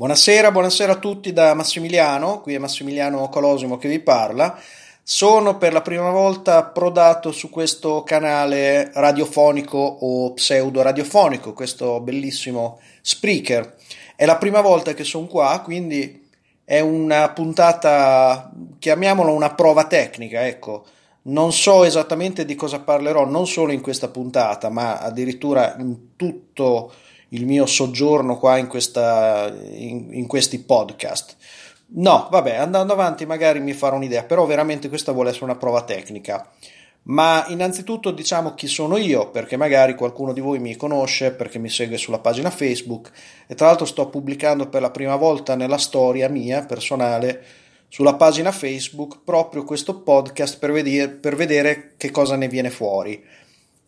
Buonasera, buonasera a tutti da Massimiliano, qui è Massimiliano Colosimo che vi parla. Sono per la prima volta prodato su questo canale radiofonico o pseudo radiofonico, questo bellissimo speaker. È la prima volta che sono qua, quindi è una puntata, chiamiamola una prova tecnica, ecco. Non so esattamente di cosa parlerò, non solo in questa puntata, ma addirittura in tutto il mio soggiorno qua in, questa, in, in questi podcast. No, vabbè, andando avanti magari mi farò un'idea, però veramente questa vuole essere una prova tecnica. Ma innanzitutto diciamo chi sono io, perché magari qualcuno di voi mi conosce, perché mi segue sulla pagina Facebook e tra l'altro sto pubblicando per la prima volta nella storia mia personale sulla pagina Facebook proprio questo podcast per vedere, per vedere che cosa ne viene fuori.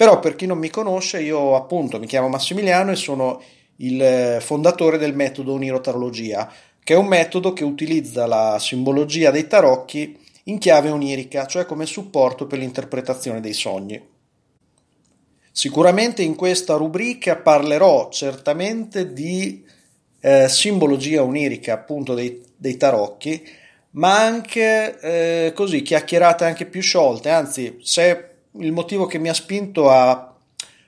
Però per chi non mi conosce, io appunto mi chiamo Massimiliano e sono il eh, fondatore del metodo Onirotarologia, che è un metodo che utilizza la simbologia dei tarocchi in chiave onirica, cioè come supporto per l'interpretazione dei sogni. Sicuramente in questa rubrica parlerò certamente di eh, simbologia onirica, appunto dei, dei tarocchi, ma anche eh, così chiacchierate anche più sciolte, anzi se il motivo che mi ha spinto a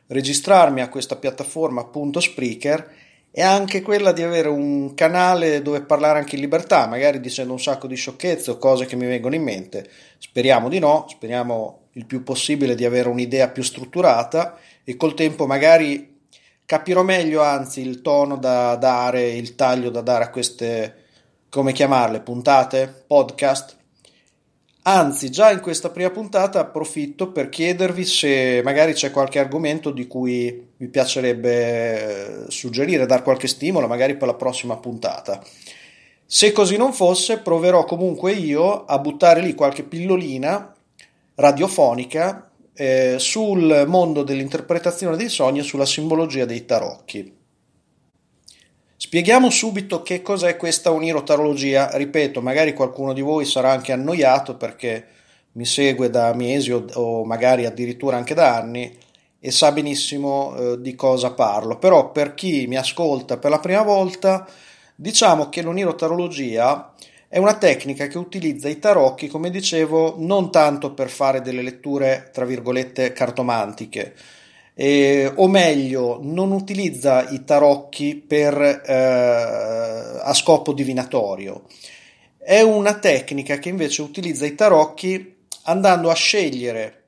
registrarmi a questa piattaforma, appunto Spreaker, è anche quella di avere un canale dove parlare anche in libertà, magari dicendo un sacco di sciocchezze o cose che mi vengono in mente. Speriamo di no, speriamo il più possibile di avere un'idea più strutturata e col tempo magari capirò meglio anzi il tono da dare, il taglio da dare a queste, come chiamarle, puntate, podcast Anzi, già in questa prima puntata approfitto per chiedervi se magari c'è qualche argomento di cui vi piacerebbe eh, suggerire, dar qualche stimolo, magari per la prossima puntata. Se così non fosse, proverò comunque io a buttare lì qualche pillolina radiofonica eh, sul mondo dell'interpretazione dei sogni e sulla simbologia dei tarocchi. Spieghiamo subito che cos'è questa onirotarologia. Ripeto, magari qualcuno di voi sarà anche annoiato perché mi segue da mesi o, o magari addirittura anche da anni e sa benissimo eh, di cosa parlo. Però per chi mi ascolta per la prima volta, diciamo che l'onirotarologia è una tecnica che utilizza i tarocchi, come dicevo, non tanto per fare delle letture, tra virgolette, cartomantiche, eh, o meglio non utilizza i tarocchi per, eh, a scopo divinatorio. È una tecnica che invece utilizza i tarocchi andando a scegliere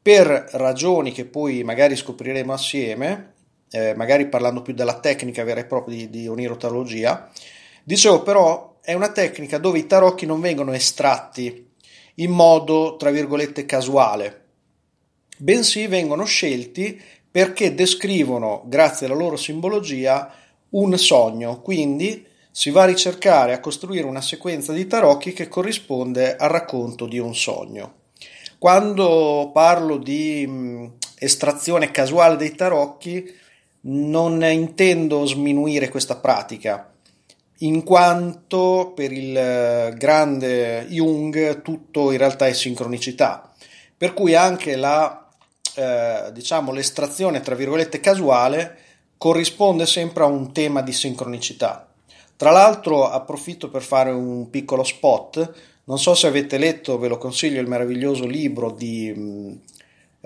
per ragioni che poi magari scopriremo assieme, eh, magari parlando più della tecnica vera e propria di, di onirotalogia, dicevo però è una tecnica dove i tarocchi non vengono estratti in modo, tra virgolette, casuale, bensì vengono scelti perché descrivono, grazie alla loro simbologia, un sogno. Quindi si va a ricercare, a costruire una sequenza di tarocchi che corrisponde al racconto di un sogno. Quando parlo di mm, estrazione casuale dei tarocchi, non intendo sminuire questa pratica, in quanto per il eh, grande Jung tutto in realtà è sincronicità, per cui anche la eh, diciamo, l'estrazione tra virgolette casuale corrisponde sempre a un tema di sincronicità. Tra l'altro approfitto per fare un piccolo spot, non so se avete letto, ve lo consiglio, il meraviglioso libro di... Mm,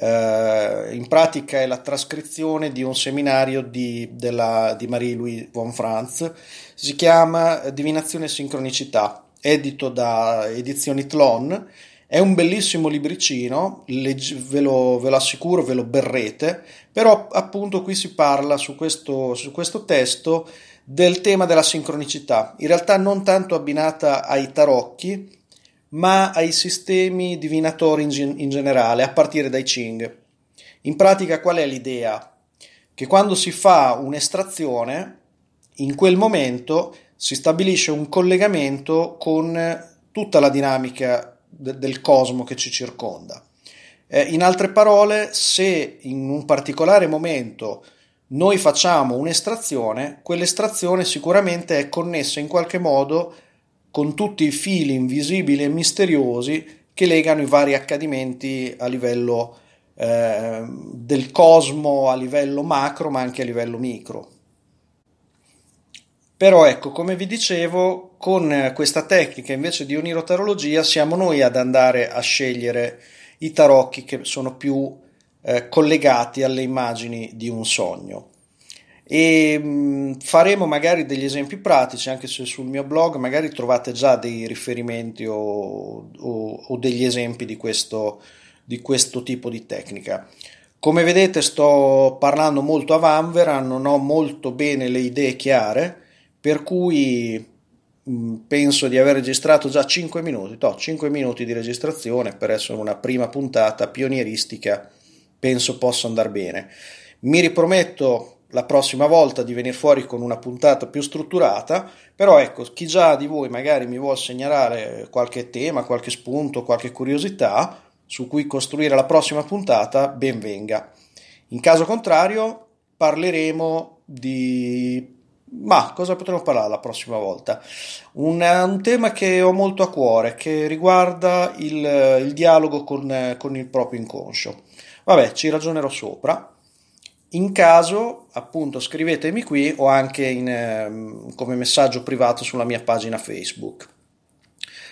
eh, in pratica è la trascrizione di un seminario di, della, di marie louis von Franz, si chiama Divinazione e Sincronicità, edito da Edizioni Tlon è un bellissimo libricino, legge, ve, lo, ve, lo, assicuro, ve lo berrete, però appunto qui si parla su questo, su questo testo del tema della sincronicità, in realtà non tanto abbinata ai tarocchi, ma ai sistemi divinatori in, gen- in, generale, a partire dai Ching. In pratica, qual è l'idea? Che quando si fa un'estrazione, in quel momento si stabilisce un collegamento con tutta la dinamica de- del cosmo che ci circonda. Eh, in altre parole, se in un particolare momento noi facciamo un'estrazione, quell'estrazione sicuramente è connessa in qualche modo con tutti i fili invisibili e misteriosi che legano i vari accadimenti a livello eh, del cosmo, a livello macro, ma anche a livello micro. Però ecco, come vi dicevo, con eh, questa tecnica invece di unirotarologia siamo noi ad andare a scegliere i tarocchi che sono più eh, collegati alle immagini di un sogno. E mh, mm, faremo magari degli esempi pratici, anche se sul mio blog magari trovate già dei riferimenti o, o, o degli esempi di questo, di questo tipo di tecnica. Come vedete sto parlando molto a vanvera, non ho molto bene le idee chiare, per cui mm, penso di aver registrato già 5 minuti, no, 5 minuti di registrazione per essere una prima puntata pionieristica, penso possa andare bene. Mi riprometto la prossima volta di venire fuori con una puntata più strutturata, però ecco, chi già di voi magari mi vuole segnalare qualche tema, qualche spunto, qualche curiosità su cui costruire la prossima puntata, ben venga. In caso contrario parleremo di ma cosa potremmo parlare la prossima volta? Un, eh, un, tema che ho molto a cuore, che riguarda il, eh, il dialogo con, eh, con il proprio inconscio. Vabbè, ci ragionerò sopra. In caso, appunto, scrivetemi qui o anche in, ehm, come messaggio privato sulla mia pagina Facebook.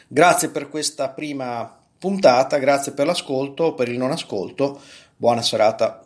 Grazie per questa prima puntata, grazie per l'ascolto per il non ascolto. Buona serata.